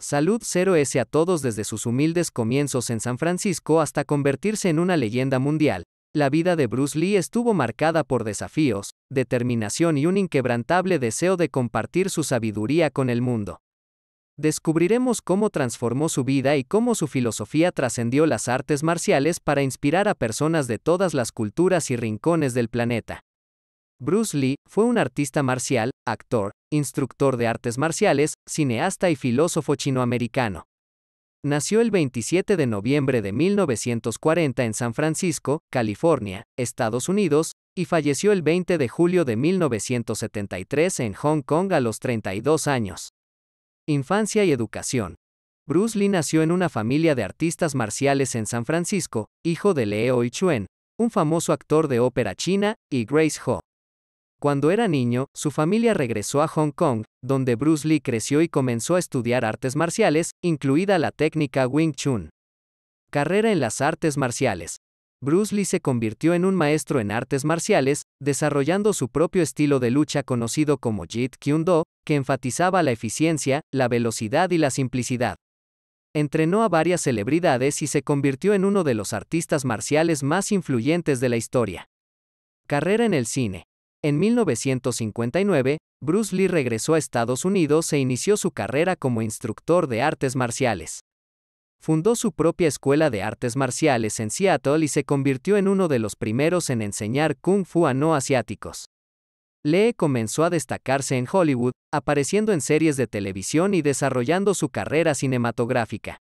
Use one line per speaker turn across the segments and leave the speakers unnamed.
Salud 0S a todos desde sus humildes comienzos en San Francisco hasta convertirse en una leyenda mundial. La vida de Bruce Lee estuvo marcada por desafíos, determinación y un inquebrantable deseo de compartir su sabiduría con el mundo. Descubriremos cómo transformó su vida y cómo su filosofía trascendió las artes marciales para inspirar a personas de todas las culturas y rincones del planeta. Bruce Lee fue un artista marcial, actor, instructor de artes marciales, cineasta y filósofo chinoamericano. Nació el 27 de noviembre de 1940 en San Francisco, California, Estados Unidos, y falleció el 20 de julio de 1973 en Hong Kong a los 32 años. Infancia y educación. Bruce Lee nació en una familia de artistas marciales en San Francisco, hijo de Leo Chuen, un famoso actor de ópera china, y Grace Ho, cuando era niño, su familia regresó a Hong Kong, donde Bruce Lee creció y comenzó a estudiar artes marciales, incluida la técnica Wing Chun. Carrera en las artes marciales. Bruce Lee se convirtió en un maestro en artes marciales, desarrollando su propio estilo de lucha conocido como Jeet Kune Do, que enfatizaba la eficiencia, la velocidad y la simplicidad. Entrenó a varias celebridades y se convirtió en uno de los artistas marciales más influyentes de la historia. Carrera en el cine. En 1959, Bruce Lee regresó a Estados Unidos e inició su carrera como instructor de artes marciales. Fundó su propia escuela de artes marciales en Seattle y se convirtió en uno de los primeros en enseñar kung fu a no asiáticos. Lee comenzó a destacarse en Hollywood, apareciendo en series de televisión y desarrollando su carrera cinematográfica.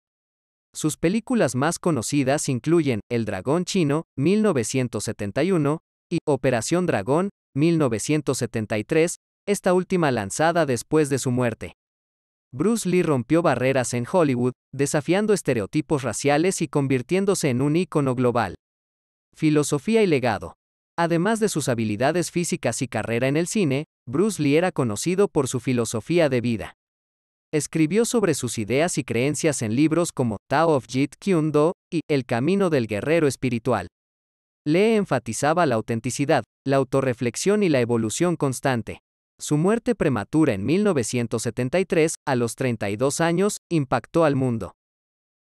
Sus películas más conocidas incluyen El Dragón Chino, 1971, y Operación Dragón, 1973, esta última lanzada después de su muerte. Bruce Lee rompió barreras en Hollywood, desafiando estereotipos raciales y convirtiéndose en un ícono global. Filosofía y legado. Además de sus habilidades físicas y carrera en el cine, Bruce Lee era conocido por su filosofía de vida. Escribió sobre sus ideas y creencias en libros como Tao of Jeet Kune Do y El camino del guerrero espiritual. Lee enfatizaba la autenticidad, la autorreflexión y la evolución constante. Su muerte prematura en 1973, a los 32 años, impactó al mundo.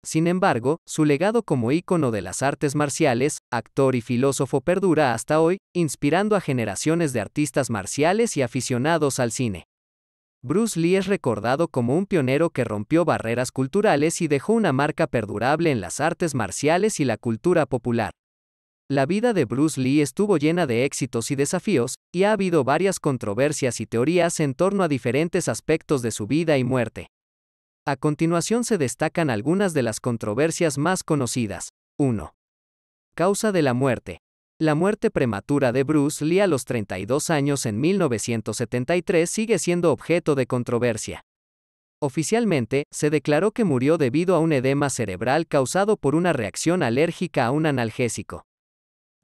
Sin embargo, su legado como ícono de las artes marciales, actor y filósofo perdura hasta hoy, inspirando a generaciones de artistas marciales y aficionados al cine. Bruce Lee es recordado como un pionero que rompió barreras culturales y dejó una marca perdurable en las artes marciales y la cultura popular. La vida de Bruce Lee estuvo llena de éxitos y desafíos, y ha habido varias controversias y teorías en torno a diferentes aspectos de su vida y muerte. A continuación se destacan algunas de las controversias más conocidas. 1. Causa de la muerte. La muerte prematura de Bruce Lee a los 32 años en 1973 sigue siendo objeto de controversia. Oficialmente, se declaró que murió debido a un edema cerebral causado por una reacción alérgica a un analgésico.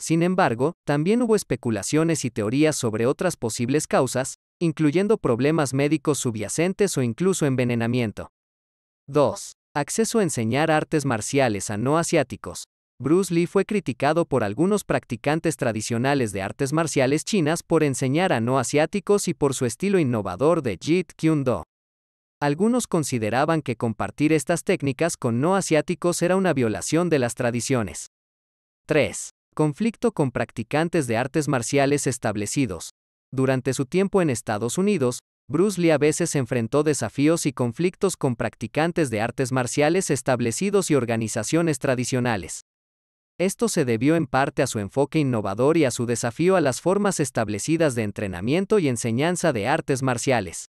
Sin embargo, también hubo especulaciones y teorías sobre otras posibles causas, incluyendo problemas médicos subyacentes o incluso envenenamiento. 2. Acceso a enseñar artes marciales a no asiáticos. Bruce Lee fue criticado por algunos practicantes tradicionales de artes marciales chinas por enseñar a no asiáticos y por su estilo innovador de Jeet Kune Do. Algunos consideraban que compartir estas técnicas con no asiáticos era una violación de las tradiciones. 3 conflicto con practicantes de artes marciales establecidos. Durante su tiempo en Estados Unidos, Bruce Lee a veces enfrentó desafíos y conflictos con practicantes de artes marciales establecidos y organizaciones tradicionales. Esto se debió en parte a su enfoque innovador y a su desafío a las formas establecidas de entrenamiento y enseñanza de artes marciales.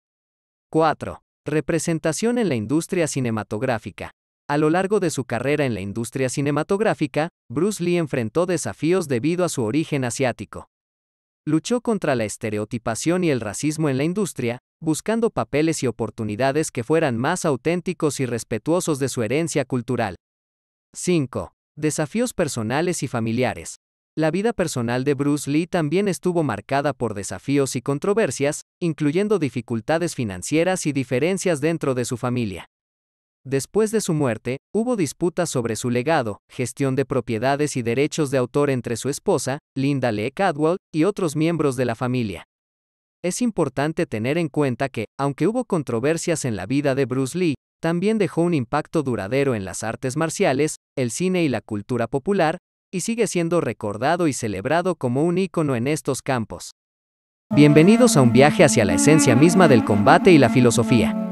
4. Representación en la industria cinematográfica. A lo largo de su carrera en la industria cinematográfica, Bruce Lee enfrentó desafíos debido a su origen asiático. Luchó contra la estereotipación y el racismo en la industria, buscando papeles y oportunidades que fueran más auténticos y respetuosos de su herencia cultural. 5. Desafíos personales y familiares. La vida personal de Bruce Lee también estuvo marcada por desafíos y controversias, incluyendo dificultades financieras y diferencias dentro de su familia. Después de su muerte, hubo disputas sobre su legado, gestión de propiedades y derechos de autor entre su esposa, Linda Lee Cadwell, y otros miembros de la familia. Es importante tener en cuenta que, aunque hubo controversias en la vida de Bruce Lee, también dejó un impacto duradero en las artes marciales, el cine y la cultura popular, y sigue siendo recordado y celebrado como un ícono en estos campos. Bienvenidos a un viaje hacia la esencia misma del combate y la filosofía.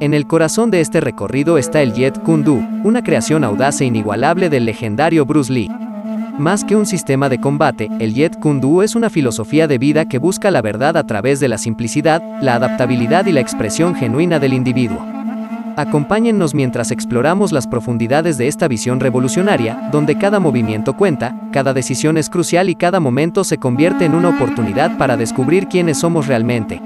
En el corazón de este recorrido está el Jet Kundu, una creación audaz e inigualable del legendario Bruce Lee. Más que un sistema de combate, el Jet Kundu es una filosofía de vida que busca la verdad a través de la simplicidad, la adaptabilidad y la expresión genuina del individuo. Acompáñennos mientras exploramos las profundidades de esta visión revolucionaria, donde cada movimiento cuenta, cada decisión es crucial y cada momento se convierte en una oportunidad para descubrir quiénes somos realmente.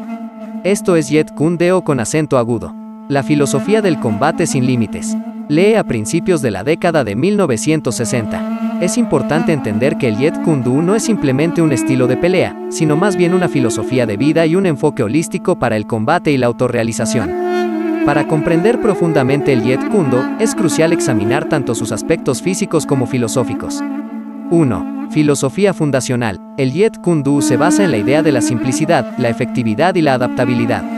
Esto es Jet Kune con acento agudo. La filosofía del combate sin límites. Lee a principios de la década de 1960. Es importante entender que el Yet Kundu no es simplemente un estilo de pelea, sino más bien una filosofía de vida y un enfoque holístico para el combate y la autorrealización. Para comprender profundamente el Yet Kundo, es crucial examinar tanto sus aspectos físicos como filosóficos. 1. Filosofía fundacional. El Yet Kundu se basa en la idea de la simplicidad, la efectividad y la adaptabilidad.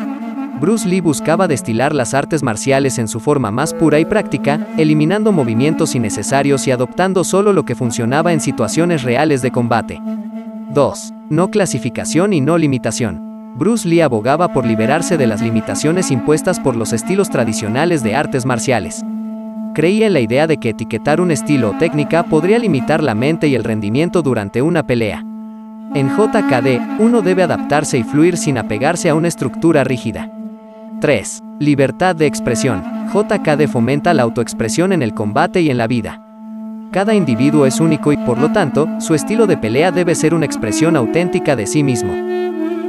Bruce Lee buscaba destilar las artes marciales en su forma más pura y práctica, eliminando movimientos innecesarios y adoptando solo lo que funcionaba en situaciones reales de combate. 2. No clasificación y no limitación. Bruce Lee abogaba por liberarse de las limitaciones impuestas por los estilos tradicionales de artes marciales. Creía en la idea de que etiquetar un estilo o técnica podría limitar la mente y el rendimiento durante una pelea. En JKD, uno debe adaptarse y fluir sin apegarse a una estructura rígida. 3. Libertad de expresión. JKD fomenta la autoexpresión en el combate y en la vida. Cada individuo es único y, por lo tanto, su estilo de pelea debe ser una expresión auténtica de sí mismo.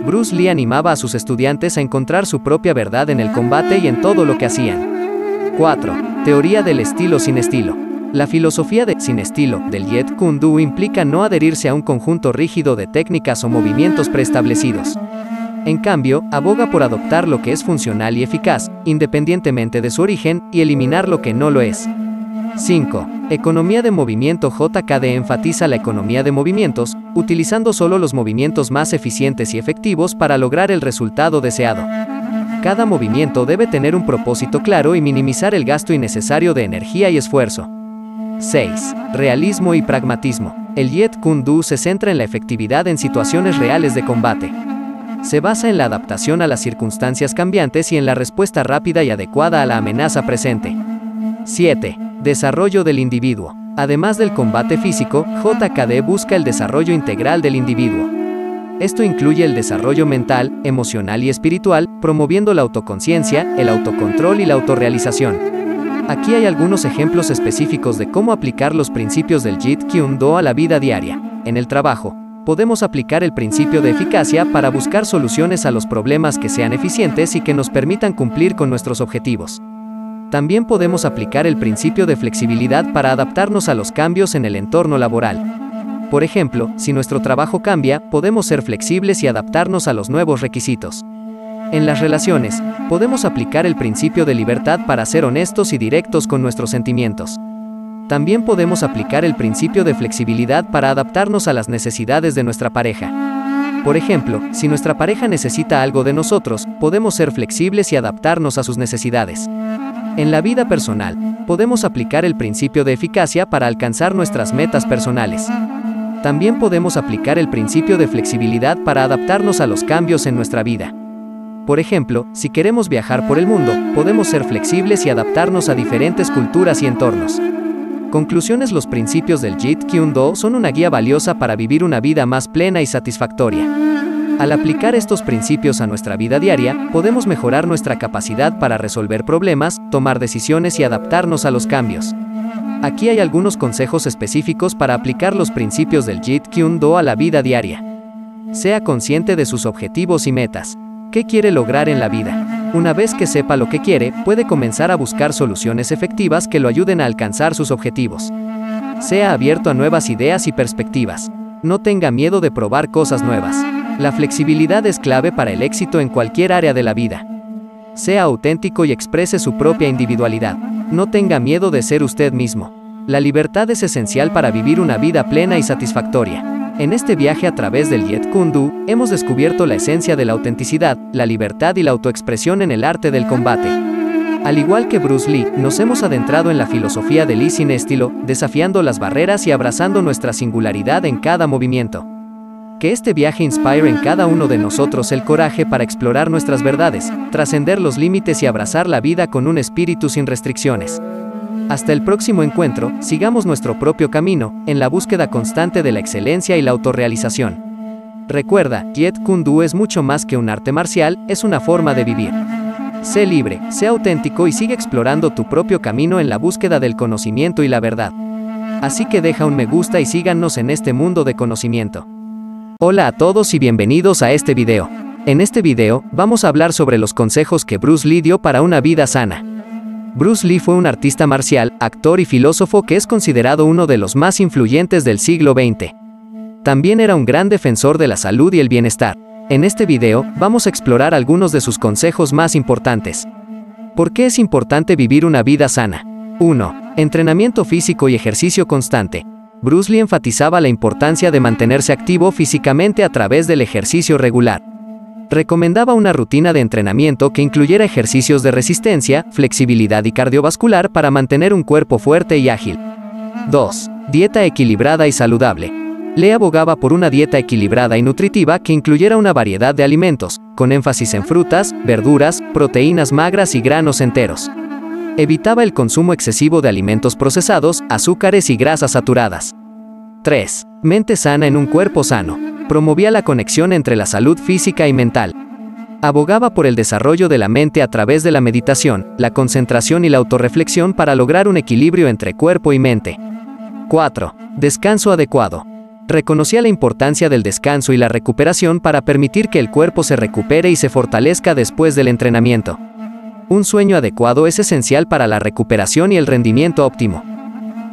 Bruce Lee animaba a sus estudiantes a encontrar su propia verdad en el combate y en todo lo que hacían. 4. Teoría del estilo sin estilo. La filosofía de sin estilo del Jet Kune implica no adherirse a un conjunto rígido de técnicas o movimientos preestablecidos. En cambio, aboga por adoptar lo que es funcional y eficaz, independientemente de su origen, y eliminar lo que no lo es. 5. Economía de movimiento JKD enfatiza la economía de movimientos, utilizando solo los movimientos más eficientes y efectivos para lograr el resultado deseado. Cada movimiento debe tener un propósito claro y minimizar el gasto innecesario de energía y esfuerzo. 6. Realismo y pragmatismo. El Jet Kundu se centra en la efectividad en situaciones reales de combate se basa en la adaptación a las circunstancias cambiantes y en la respuesta rápida y adecuada a la amenaza presente. 7. Desarrollo del individuo. Además del combate físico, JKD busca el desarrollo integral del individuo. Esto incluye el desarrollo mental, emocional y espiritual, promoviendo la autoconciencia, el autocontrol y la autorrealización. Aquí hay algunos ejemplos específicos de cómo aplicar los principios del Jeet Kune Do a la vida diaria, en el trabajo, podemos aplicar el principio de eficacia para buscar soluciones a los problemas que sean eficientes y que nos permitan cumplir con nuestros objetivos. También podemos aplicar el principio de flexibilidad para adaptarnos a los cambios en el entorno laboral. Por ejemplo, si nuestro trabajo cambia, podemos ser flexibles y adaptarnos a los nuevos requisitos. En las relaciones, podemos aplicar el principio de libertad para ser honestos y directos con nuestros sentimientos también podemos aplicar el principio de flexibilidad para adaptarnos a las necesidades de nuestra pareja. Por ejemplo, si nuestra pareja necesita algo de nosotros, podemos ser flexibles y adaptarnos a sus necesidades. En la vida personal, podemos aplicar el principio de eficacia para alcanzar nuestras metas personales. También podemos aplicar el principio de flexibilidad para adaptarnos a los cambios en nuestra vida. Por ejemplo, si queremos viajar por el mundo, podemos ser flexibles y adaptarnos a diferentes culturas y entornos. Conclusiones Los principios del Jeet Kune Do son una guía valiosa para vivir una vida más plena y satisfactoria. Al aplicar estos principios a nuestra vida diaria, podemos mejorar nuestra capacidad para resolver problemas, tomar decisiones y adaptarnos a los cambios. Aquí hay algunos consejos específicos para aplicar los principios del Jeet Kune Do a la vida diaria. Sea consciente de sus objetivos y metas. ¿Qué quiere lograr en la vida? Una vez que sepa lo que quiere, puede comenzar a buscar soluciones efectivas que lo ayuden a alcanzar sus objetivos. Sea abierto a nuevas ideas y perspectivas. No tenga miedo de probar cosas nuevas. La flexibilidad es clave para el éxito en cualquier área de la vida. Sea auténtico y exprese su propia individualidad. No tenga miedo de ser usted mismo. La libertad es esencial para vivir una vida plena y satisfactoria. En este viaje a través del Yet Kundu, hemos descubierto la esencia de la autenticidad, la libertad y la autoexpresión en el arte del combate. Al igual que Bruce Lee, nos hemos adentrado en la filosofía del Lee sin estilo, desafiando las barreras y abrazando nuestra singularidad en cada movimiento. Que este viaje inspire en cada uno de nosotros el coraje para explorar nuestras verdades, trascender los límites y abrazar la vida con un espíritu sin restricciones. Hasta el próximo encuentro, sigamos nuestro propio camino, en la búsqueda constante de la excelencia y la autorrealización. Recuerda, Jet Kundu es mucho más que un arte marcial, es una forma de vivir. Sé libre, sé auténtico y sigue explorando tu propio camino en la búsqueda del conocimiento y la verdad. Así que deja un me gusta y síganos en este mundo de conocimiento. Hola a todos y bienvenidos a este video. En este video, vamos a hablar sobre los consejos que Bruce Lee dio para una vida sana. Bruce Lee fue un artista marcial, actor y filósofo que es considerado uno de los más influyentes del siglo XX. También era un gran defensor de la salud y el bienestar. En este video, vamos a explorar algunos de sus consejos más importantes. ¿Por qué es importante vivir una vida sana? 1. Entrenamiento físico y ejercicio constante. Bruce Lee enfatizaba la importancia de mantenerse activo físicamente a través del ejercicio regular recomendaba una rutina de entrenamiento que incluyera ejercicios de resistencia, flexibilidad y cardiovascular para mantener un cuerpo fuerte y ágil. 2. Dieta equilibrada y saludable. Le abogaba por una dieta equilibrada y nutritiva que incluyera una variedad de alimentos, con énfasis en frutas, verduras, proteínas magras y granos enteros. Evitaba el consumo excesivo de alimentos procesados, azúcares y grasas saturadas. 3. Mente sana en un cuerpo sano Promovía la conexión entre la salud física y mental. Abogaba por el desarrollo de la mente a través de la meditación, la concentración y la autorreflexión para lograr un equilibrio entre cuerpo y mente. 4. Descanso adecuado. Reconocía la importancia del descanso y la recuperación para permitir que el cuerpo se recupere y se fortalezca después del entrenamiento. Un sueño adecuado es esencial para la recuperación y el rendimiento óptimo.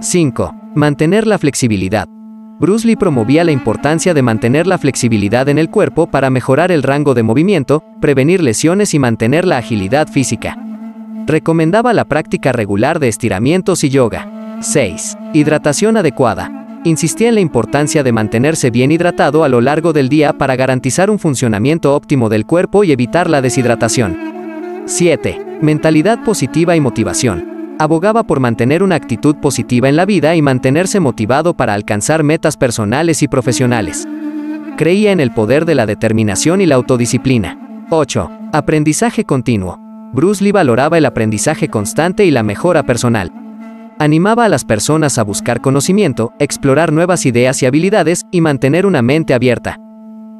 5. Mantener la flexibilidad. Bruce Lee promovía la importancia de mantener la flexibilidad en el cuerpo para mejorar el rango de movimiento, prevenir lesiones y mantener la agilidad física. Recomendaba la práctica regular de estiramientos y yoga. 6. Hidratación adecuada. Insistía en la importancia de mantenerse bien hidratado a lo largo del día para garantizar un funcionamiento óptimo del cuerpo y evitar la deshidratación. 7. Mentalidad positiva y motivación abogaba por mantener una actitud positiva en la vida y mantenerse motivado para alcanzar metas personales y profesionales. Creía en el poder de la determinación y la autodisciplina. 8. Aprendizaje continuo. Bruce Lee valoraba el aprendizaje constante y la mejora personal. Animaba a las personas a buscar conocimiento, explorar nuevas ideas y habilidades y mantener una mente abierta.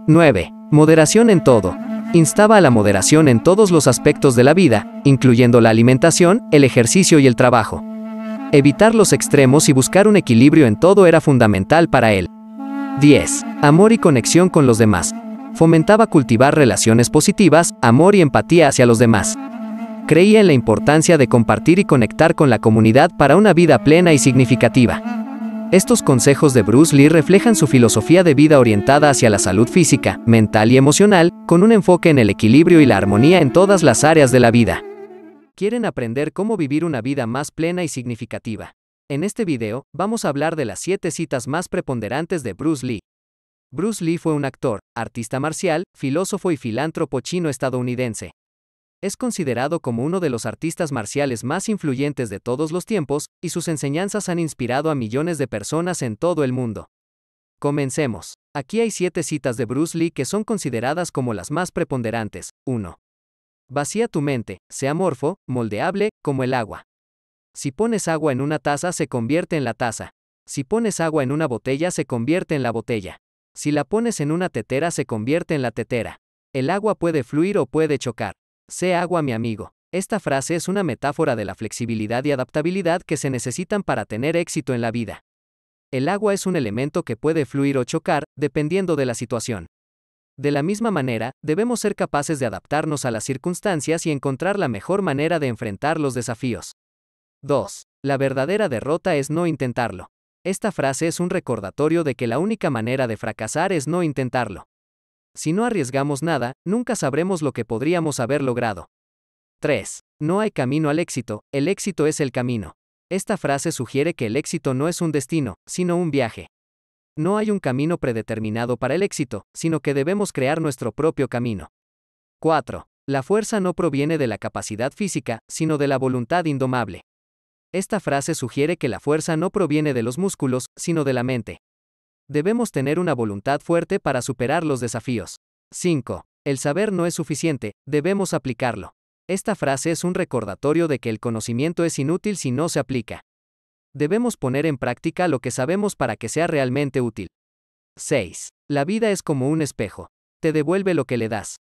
9. Moderación en todo instaba a la moderación en todos los aspectos de la vida, incluyendo la alimentación, el ejercicio y el trabajo. Evitar los extremos y buscar un equilibrio en todo era fundamental para él. 10. Amor y conexión con los demás. Fomentaba cultivar relaciones positivas, amor y empatía hacia los demás. Creía en la importancia de compartir y conectar con la comunidad para una vida plena y significativa. Estos consejos de Bruce Lee reflejan su filosofía de vida orientada hacia la salud física, mental y emocional, con un enfoque en el equilibrio y la armonía en todas las áreas de la vida. ¿Quieren aprender cómo vivir una vida más plena y significativa? En este video, vamos a hablar de las 7 citas más preponderantes de Bruce Lee. Bruce Lee fue un actor, artista marcial, filósofo y filántropo chino-estadounidense es considerado como uno de los artistas marciales más influyentes de todos los tiempos, y sus enseñanzas han inspirado a millones de personas en todo el mundo. Comencemos. Aquí hay siete citas de Bruce Lee que son consideradas como las más preponderantes. 1. Vacía tu mente, sea morfo, moldeable, como el agua. Si pones agua en una taza se convierte en la taza. Si pones agua en una botella se convierte en la botella. Si la pones en una tetera se convierte en la tetera. El agua puede fluir o puede chocar. Sé agua mi amigo. Esta frase es una metáfora de la flexibilidad y adaptabilidad que se necesitan para tener éxito en la vida. El agua es un elemento que puede fluir o chocar, dependiendo de la situación. De la misma manera, debemos ser capaces de adaptarnos a las circunstancias y encontrar la mejor manera de enfrentar los desafíos. 2. La verdadera derrota es no intentarlo. Esta frase es un recordatorio de que la única manera de fracasar es no intentarlo si no arriesgamos nada, nunca sabremos lo que podríamos haber logrado. 3. No hay camino al éxito, el éxito es el camino. Esta frase sugiere que el éxito no es un destino, sino un viaje. No hay un camino predeterminado para el éxito, sino que debemos crear nuestro propio camino. 4. La fuerza no proviene de la capacidad física, sino de la voluntad indomable. Esta frase sugiere que la fuerza no proviene de los músculos, sino de la mente. Debemos tener una voluntad fuerte para superar los desafíos. 5. El saber no es suficiente, debemos aplicarlo. Esta frase es un recordatorio de que el conocimiento es inútil si no se aplica. Debemos poner en práctica lo que sabemos para que sea realmente útil. 6. La vida es como un espejo. Te devuelve lo que le das.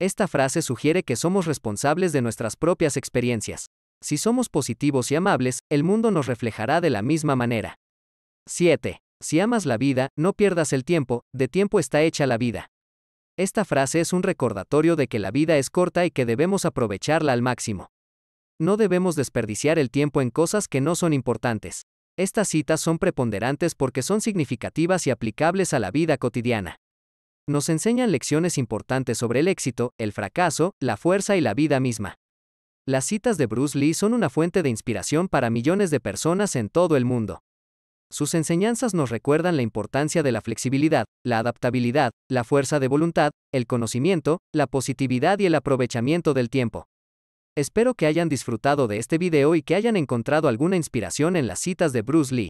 Esta frase sugiere que somos responsables de nuestras propias experiencias. Si somos positivos y amables, el mundo nos reflejará de la misma manera. 7. Si amas la vida, no pierdas el tiempo, de tiempo está hecha la vida. Esta frase es un recordatorio de que la vida es corta y que debemos aprovecharla al máximo. No debemos desperdiciar el tiempo en cosas que no son importantes. Estas citas son preponderantes porque son significativas y aplicables a la vida cotidiana. Nos enseñan lecciones importantes sobre el éxito, el fracaso, la fuerza y la vida misma. Las citas de Bruce Lee son una fuente de inspiración para millones de personas en todo el mundo. Sus enseñanzas nos recuerdan la importancia de la flexibilidad, la adaptabilidad, la fuerza de voluntad, el conocimiento, la positividad y el aprovechamiento del tiempo. Espero que hayan disfrutado de este video y que hayan encontrado alguna inspiración en las citas de Bruce Lee.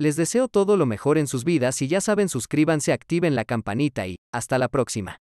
Les deseo todo lo mejor en sus vidas y ya saben suscríbanse, activen la campanita y, hasta la próxima.